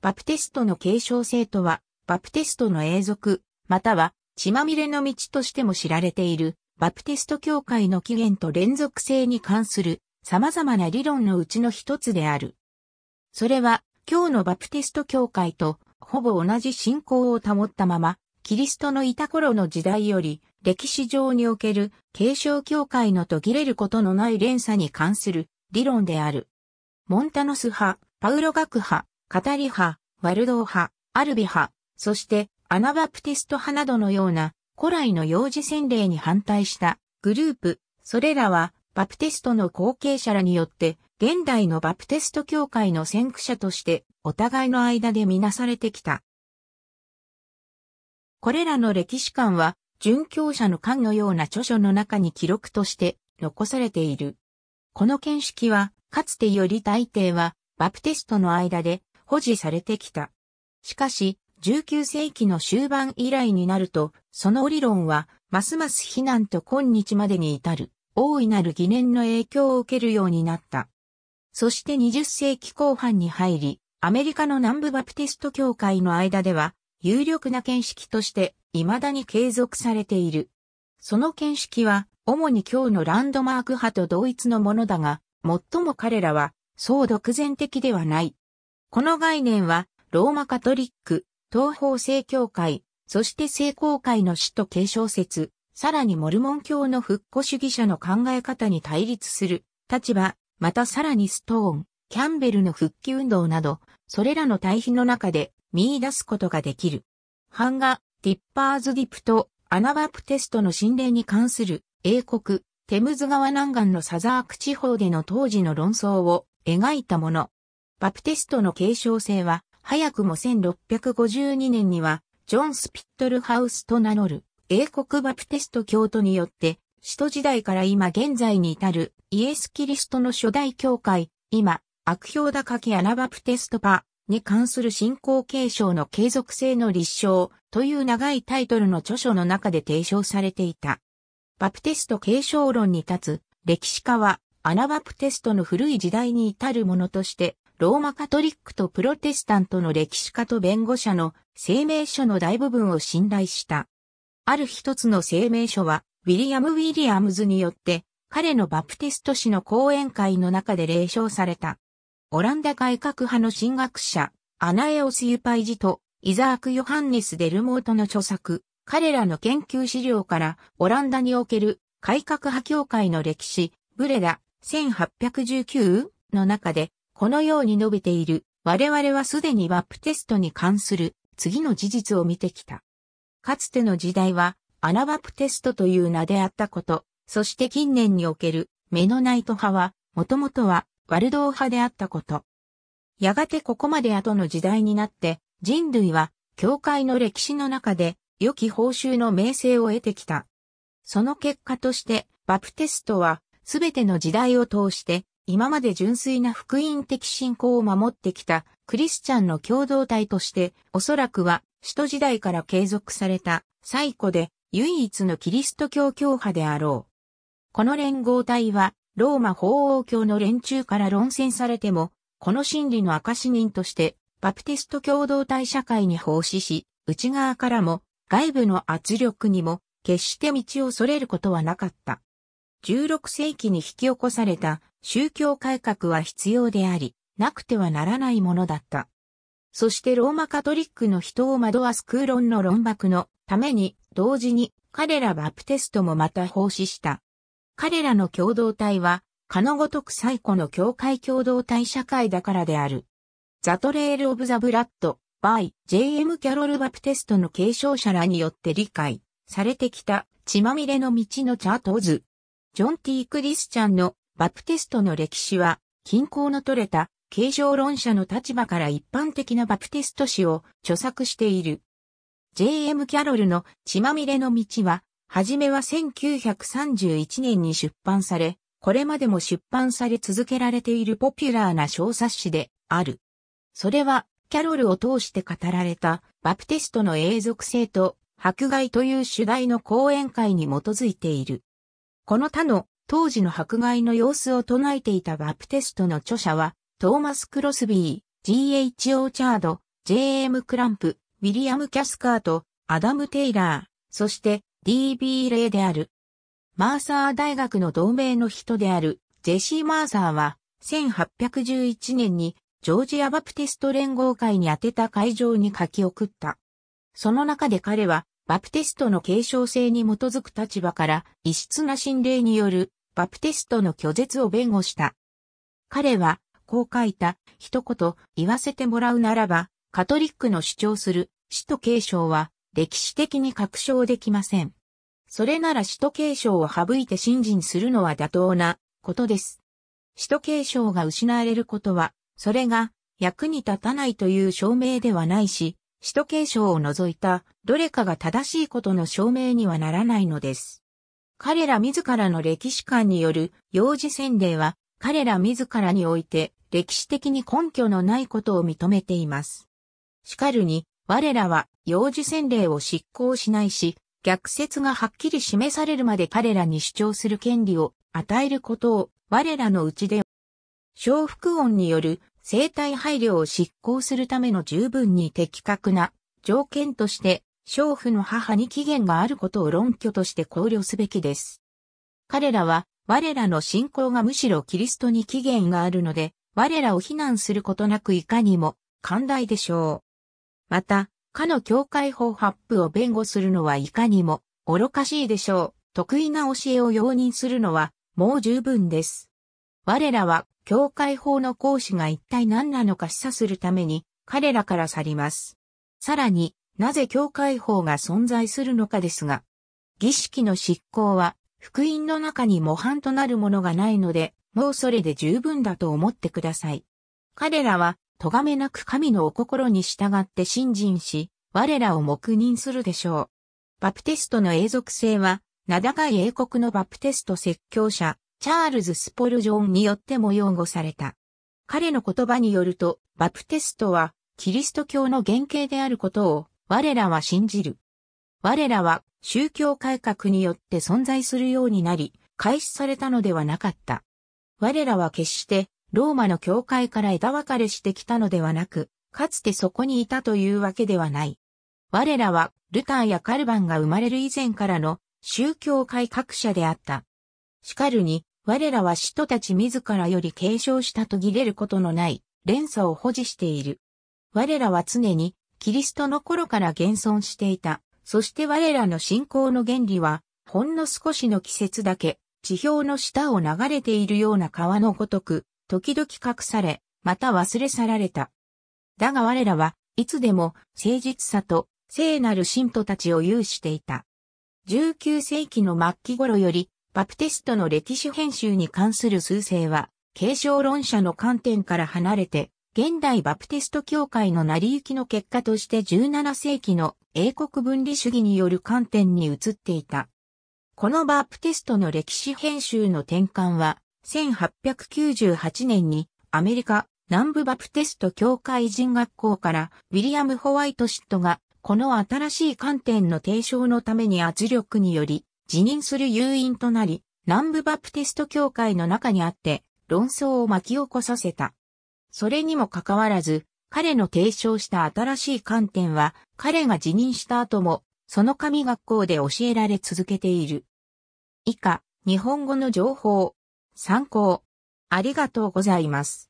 バプテストの継承性とは、バプテストの永続、または血まみれの道としても知られている、バプテスト教会の起源と連続性に関する様々な理論のうちの一つである。それは、今日のバプテスト教会とほぼ同じ信仰を保ったまま、キリストのいた頃の時代より、歴史上における継承教会の途切れることのない連鎖に関する理論である。モンタノス派、パウロ学派、カタリ派、ワルドー派、アルビ派、そしてアナバプティスト派などのような古来の幼児洗礼に反対したグループ、それらはバプテストの後継者らによって現代のバプテスト教会の先駆者としてお互いの間でみなされてきた。これらの歴史観は、殉教者の間のような著書の中に記録として残されている。この見識は、かつてより大抵は、バプテストの間で保持されてきた。しかし、19世紀の終盤以来になると、その理論は、ますます非難と今日までに至る、大いなる疑念の影響を受けるようになった。そして20世紀後半に入り、アメリカの南部バプテスト教会の間では、有力な見識として、未だに継続されている。その見識は、主に今日のランドマーク派と同一のものだが、最も彼らは、そう独善的ではない、この概念は、ローマカトリック、東方正教会、そして正教会の死と継承説、さらにモルモン教の復古主義者の考え方に対立する立場、またさらにストーン、キャンベルの復帰運動など、それらの対比の中で見出すことができる。版画、ディッパーズディプとアナバプテストの心霊に関する英国、テムズ川南岸のサザーク地方での当時の論争を描いたもの。バプテストの継承性は、早くも1652年には、ジョン・スピットルハウスと名乗る、英国バプテスト教徒によって、使徒時代から今現在に至る、イエス・キリストの初代教会、今、悪評高きアナバプテストパに関する信仰継承の継続性の立証という長いタイトルの著書の中で提唱されていた。バプテスト継承論に立つ歴史家はアナバプテストの古い時代に至るものとしてローマカトリックとプロテスタントの歴史家と弁護者の声明書の大部分を信頼した。ある一つの声明書は、ウィリアム・ウィリアムズによって、彼のバプテスト氏の講演会の中で霊称された。オランダ改革派の神学者、アナエオス・ユパイジと、イザーク・ヨハンネス・デルモートの著作、彼らの研究資料から、オランダにおける改革派教会の歴史、ブレダ、1819の中で、このように述べている、我々はすでにバプテストに関する次の事実を見てきた。かつての時代は、アナバプテストという名であったこと、そして近年におけるメノナイト派は、もともとはワルドー派であったこと。やがてここまで後の時代になって、人類は、教会の歴史の中で、良き報酬の名声を得てきた。その結果として、バプテストは、すべての時代を通して、今まで純粋な福音的信仰を守ってきたクリスチャンの共同体として、おそらくは首都時代から継続された最古で唯一のキリスト教教派であろう。この連合体は、ローマ法王教の連中から論戦されても、この真理の証人として、バプテスト共同体社会に奉仕し、内側からも、外部の圧力にも、決して道を逸れることはなかった。16世紀に引き起こされた宗教改革は必要であり、なくてはならないものだった。そしてローマカトリックの人を惑わす空論の論爆のために、同時に彼らバプテストもまた奉仕した。彼らの共同体は、かのごとく最古の教会共同体社会だからである。ザトレール・オブ・ザ・ブラッド、バイ、J.M. キャロル・バプテストの継承者らによって理解されてきた血まみれの道のチャート図。ジョン・ティ・クリスチャンのバプテストの歴史は、均衡の取れた継承論者の立場から一般的なバプテスト史を著作している。J.M. キャロルの血まみれの道は、はじめは1931年に出版され、これまでも出版され続けられているポピュラーな小冊子である。それは、キャロルを通して語られたバプテストの永続性と迫害という主題の講演会に基づいている。この他の当時の迫害の様子を唱えていたバプテストの著者は、トーマス・クロスビー、G.H. オーチャード、J.M. クランプ、ウィリアム・キャスカート、アダム・テイラー、そして D.B. レイである。マーサー大学の同盟の人であるジェシー・マーサーは1811年にジョージア・バプテスト連合会に宛てた会場に書き送った。その中で彼はバプテストの継承性に基づく立場から、異質な心霊によるバプテストの拒絶を弁護した。彼は、こう書いた、一言、言わせてもらうならば、カトリックの主張する使徒継承は、歴史的に確証できません。それなら使徒継承を省いて信心するのは妥当なことです。使徒継承が失われることは、それが役に立たないという証明ではないし、使徒継承を除いたどれかが正しいことの証明にはならないのです。彼ら自らの歴史観による幼児洗礼は彼ら自らにおいて歴史的に根拠のないことを認めています。しかるに我らは幼児洗礼を執行しないし、逆説がはっきり示されるまで彼らに主張する権利を与えることを我らのうちで、小福音による生体配慮を執行するための十分に的確な条件として、娼婦の母に期限があることを論拠として考慮すべきです。彼らは、我らの信仰がむしろキリストに期限があるので、我らを非難することなくいかにも、寛大でしょう。また、かの教会法発布を弁護するのはいかにも、愚かしいでしょう。得意な教えを容認するのは、もう十分です。我らは、教会法の講師が一体何なのか示唆するために、彼らから去ります。さらに、なぜ教会法が存在するのかですが、儀式の執行は、福音の中に模範となるものがないので、もうそれで十分だと思ってください。彼らは、咎めなく神のお心に従って信心し、我らを黙認するでしょう。バプテストの永続性は、名高い英国のバプテスト説教者、チャールズ・スポルジョンによっても擁護された。彼の言葉によると、バプテストは、キリスト教の原型であることを、我らは信じる。我らは、宗教改革によって存在するようになり、開始されたのではなかった。我らは決して、ローマの教会から枝分かれしてきたのではなく、かつてそこにいたというわけではない。我らは、ルターやカルバンが生まれる以前からの宗教改革者であった。しかるに、我らは使徒たち自らより継承した途切れることのない連鎖を保持している。我らは常にキリストの頃から現存していた。そして我らの信仰の原理は、ほんの少しの季節だけ、地表の下を流れているような川のごとく、時々隠され、また忘れ去られた。だが我らはいつでも誠実さと聖なる信徒たちを有していた。19世紀の末期頃よりバプテストの歴史編集に関する数勢は、継承論者の観点から離れて、現代バプテスト教会の成り行きの結果として17世紀の英国分離主義による観点に移っていた。このバプテストの歴史編集の転換は、1898年にアメリカ南部バプテスト教会人学校からウィリアム・ホワイト・シットがこの新しい観点の提唱のために圧力により辞任する誘因となり、南部バプテスト教会の中にあって論争を巻き起こさせた。それにもかかわらず、彼の提唱した新しい観点は、彼が辞任した後も、その神学校で教えられ続けている。以下、日本語の情報。参考。ありがとうございます。